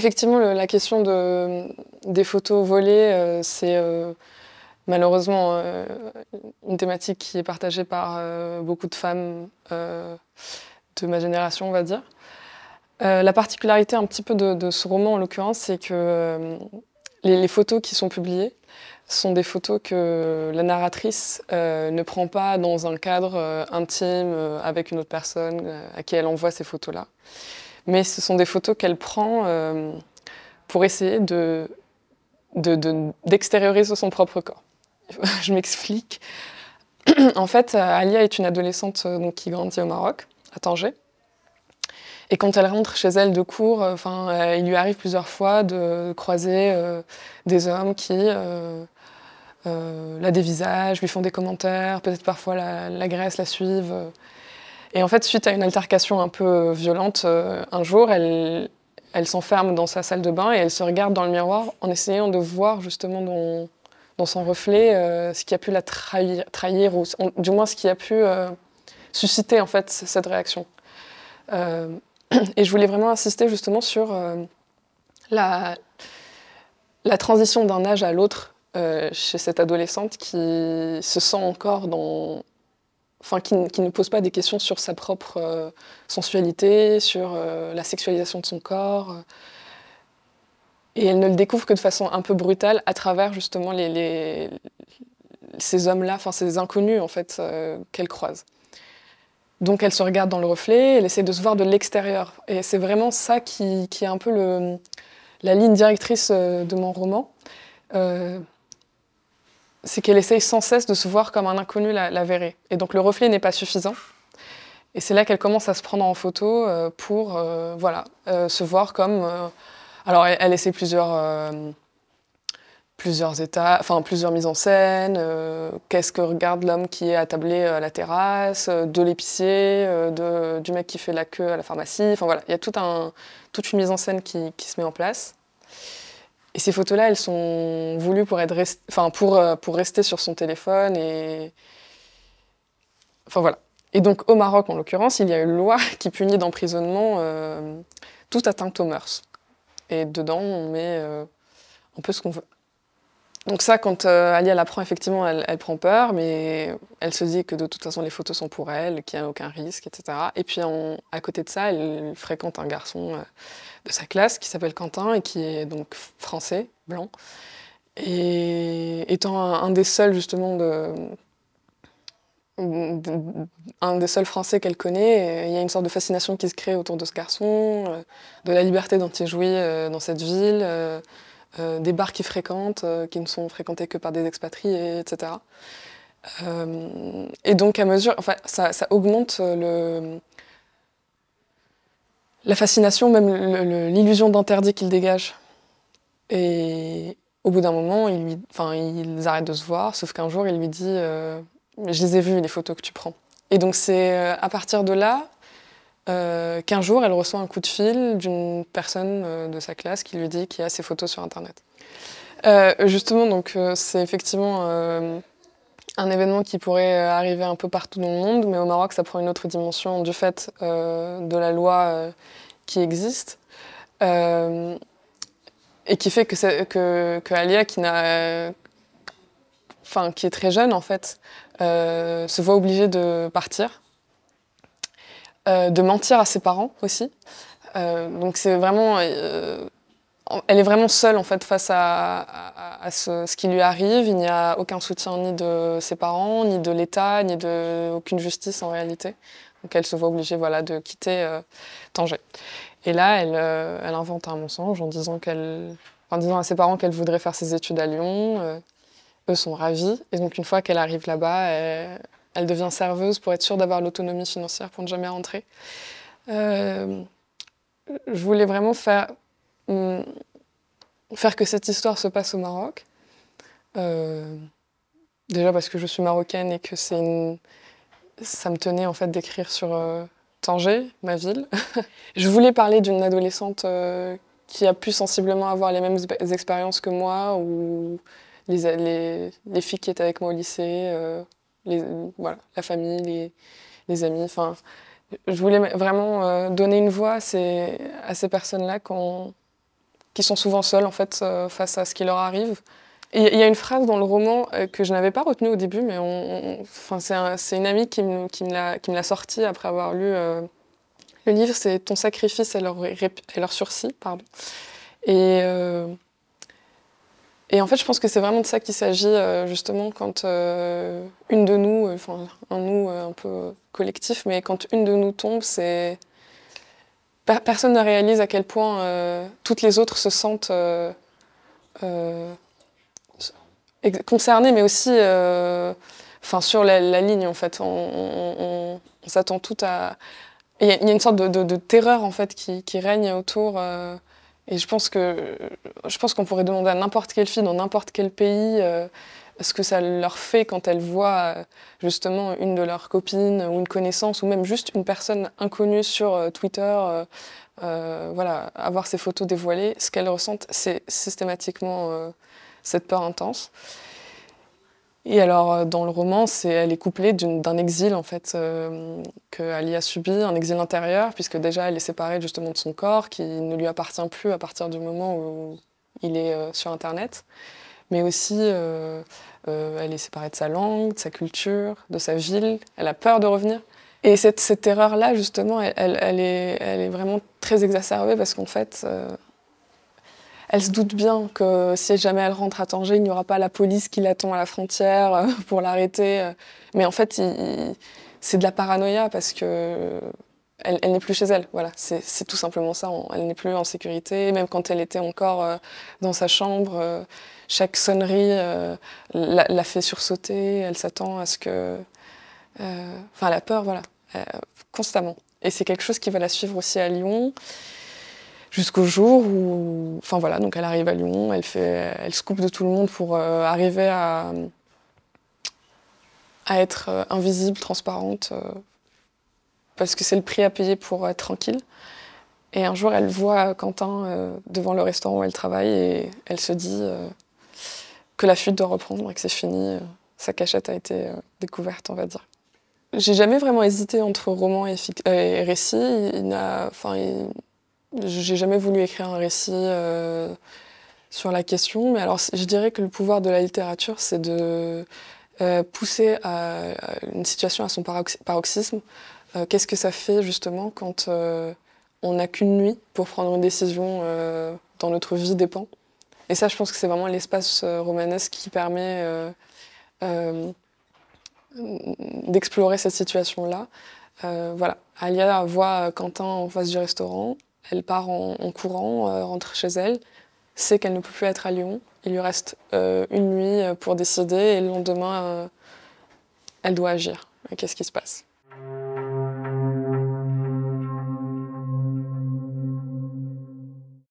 Effectivement, la question des photos volées, euh, c'est euh, malheureusement euh, une thématique qui est partagée par beaucoup de femmes de ma génération, on va dire. la particularité un petit peu de, ce roman, en l'occurrence, c'est que les, photos qui sont publiées sont des photos que la narratrice ne prend pas dans un cadre intime avec une autre personne à qui elle envoie ces photos-là mais ce sont des photos qu'elle prend euh, pour essayer de, d'extérioriser son propre corps. Je m'explique. en fait, Alia est une adolescente euh, donc, qui grandit au Maroc, à Tanger. Et quand elle rentre chez elle de cours, euh, enfin, il lui arrive plusieurs fois de croiser des hommes qui la dévisagent, lui font des commentaires, peut-être parfois la, la, la suivent. Et en fait, suite à une altercation un peu euh, violente, euh, un jour, elle, s'enferme dans sa salle de bain et elle se regarde dans le miroir en essayant de voir justement dans, son reflet euh, ce qui a pu la trahir, trahir ou du moins ce qui a pu susciter en fait cette réaction. et je voulais vraiment insister justement sur la transition d'un âge à l'autre chez cette adolescente qui se sent encore dans, enfin qui, ne pose pas des questions sur sa propre euh, sensualité, sur euh, la sexualisation de son corps. Euh. Et elle ne le découvre que de façon un peu brutale à travers justement les, ces hommes-là, enfin ces inconnus en fait qu'elle croise. Donc elle se regarde dans le reflet, elle essaie de se voir de l'extérieur. Et c'est vraiment ça qui, est un peu le, la ligne directrice de mon roman c'est qu'elle essaye sans cesse de se voir comme un inconnu la, Et donc le reflet n'est pas suffisant. Et c'est là qu'elle commence à se prendre en photo euh, pour euh, voilà, euh, se voir comme... alors elle, essaie plusieurs, plusieurs états, enfin plusieurs mises en scène. Qu'est-ce que regarde l'homme qui est attablé à la terrasse, de l'épicier, du mec qui fait la queue à la pharmacie. Enfin voilà, il y a tout un, toute une mise en scène qui, qui se met en place. Et ces photos-là, elles sont voulues pour, être enfin, pour, euh, pour rester sur son téléphone. Et... Enfin voilà. Et donc au Maroc, en l'occurrence, il y a une loi qui punit d'emprisonnement euh, tout toute atteinte aux mœurs. Et dedans, on met euh, un peu ce qu'on veut. Donc ça, quand euh, Ali apprend, effectivement, elle, prend peur, mais elle se dit que de toute façon les photos sont pour elle, qu'il n'y a aucun risque, etc. Et puis à côté de ça, elle fréquente un garçon euh, de sa classe qui s'appelle Quentin et qui est donc français, blanc, et étant un, des seuls justement de, un des seuls Français qu'elle connaît, il y a une sorte de fascination qui se crée autour de ce garçon, euh, de la liberté dont il jouit dans cette ville. Euh, des bars qui fréquentent, euh, qui ne sont fréquentés que par des expatriés, etc. Euh, et donc à mesure, enfin, ça, augmente le, la fascination, même l'illusion d'interdit qu'il dégage. Et au bout d'un moment, il enfin, ils arrêtent de se voir, sauf qu'un jour, il lui dit Je les ai vus, les photos que tu prends. Et donc, c'est à partir de là euh, qu'un jour, elle reçoit un coup de fil d'une personne euh, de sa classe qui lui dit qu'il y a ses photos sur Internet. Euh, justement, donc c'est effectivement un événement qui pourrait arriver un peu partout dans le monde, mais au Maroc, ça prend une autre dimension du fait de la loi qui existe. et qui fait que, Alia, qui n'a qui est très jeune en fait, se voit obligée de partir euh, de mentir à ses parents aussi. Euh, donc c'est vraiment euh, elle est vraiment seule en fait face à, ce, qui lui arrive. Il n'y a aucun soutien ni de ses parents, ni de l'État, ni de aucune justice en réalité. Donc elle se voit obligée voilà de quitter Tanger. Et là, elle, elle, invente un mensonge en disant qu'elle, en disant à ses parents qu'elle voudrait faire ses études à Lyon. eux sont ravis. Et donc une fois qu'elle arrive là-bas, elle, elle devient serveuse pour être sûre d'avoir l'autonomie financière pour ne jamais rentrer. Euh, je voulais vraiment faire, mm, faire que cette histoire se passe au Maroc. Euh, déjà parce que je suis marocaine et que c'est ça me tenait en fait d'écrire sur euh, Tanger, ma ville. je voulais parler d'une adolescente qui a pu sensiblement avoir les mêmes expériences que moi ou les filles qui étaient avec moi au lycée les, voilà, la famille, les, les amis. Enfin, je voulais vraiment euh, donner une voix à ces, à ces personnes-là qui sont souvent seules en fait euh, face à ce qui leur arrive. Il y a une phrase dans le roman euh, que je n'avais pas retenue au début, mais on, c'est une amie qui me, qui me l'a sortie après avoir lu le livre. C'est ton sacrifice et leur, et leur sursis, pardon. Et et en fait, je pense que c'est vraiment de ça qu'il s'agit, euh, justement, quand euh, une de nous, euh, enfin, un nous un peu collectif, mais quand une de nous tombe, c'est. Personne ne réalise à quel point toutes les autres se sentent concernées, mais aussi enfin, sur la, ligne, en fait. On, s'attend tout à. Il y, a une sorte de, terreur, en fait, qui règne autour. Et je pense que je pense qu'on pourrait demander à n'importe quelle fille dans n'importe quel pays euh, ce que ça leur fait quand elles voient euh, justement une de leurs copines ou une connaissance ou même juste une personne inconnue sur euh, Twitter, voilà, avoir ses photos dévoilées, ce qu'elles ressentent, c'est systématiquement cette peur intense. Et alors, euh, dans le roman, c'est, elle est couplée d'un exil, en fait, euh, que qu'Ali a subi, un exil intérieur, puisque déjà, elle est séparée justement de son corps, qui ne lui appartient plus à partir du moment où il est euh, sur Internet. Mais aussi, elle est séparée de sa langue, de sa culture, de sa ville. Elle a peur de revenir. Et cette, cette terreur-là, justement, elle, elle, est, elle, est, vraiment très exacerbée, parce qu'en fait, elle se doute bien que si jamais elle rentre à Tanger, il n'y aura pas la police qui l'attend à la frontière euh, pour l'arrêter. Euh. Mais en fait, c'est de la paranoïa parce que elle, n'est plus chez elle. Voilà, c'est tout simplement ça. Elle n'est plus en sécurité. Même quand elle était encore euh, dans sa chambre, chaque sonnerie la, fait sursauter. Elle s'attend à ce que. enfin, la peur, voilà, constamment. Et c'est quelque chose qui va la suivre aussi à Lyon jusqu'au jour où, enfin voilà, donc elle arrive à Lyon, elle fait, elle se coupe de tout le monde pour euh, arriver à, à être euh, invisible, transparente, euh, parce que c'est le prix à payer pour être tranquille. Et un jour, elle voit Quentin devant le restaurant où elle travaille et elle se dit que la fuite doit reprendre et que c'est fini. sa cachette a été découverte, on va dire. J'ai jamais vraiment hésité entre roman et, récit. Il, enfin, j'ai jamais voulu écrire un récit euh, sur la question, mais alors je dirais que le pouvoir de la littérature, c'est de euh, pousser une situation à son paroxysme. Euh, qu'est-ce que ça fait justement quand on n'a qu'une nuit pour prendre une décision dans notre vie dépend Et ça, je pense que c'est vraiment l'espace romanesque qui permet d'explorer cette situation-là. voilà, Alia voit Quentin en face du restaurant, elle part en, courant, euh, rentre chez elle, sait qu'elle ne peut plus être à Lyon. Il lui reste euh, une nuit euh, pour décider et le lendemain, elle doit agir. Qu'est-ce qui se passe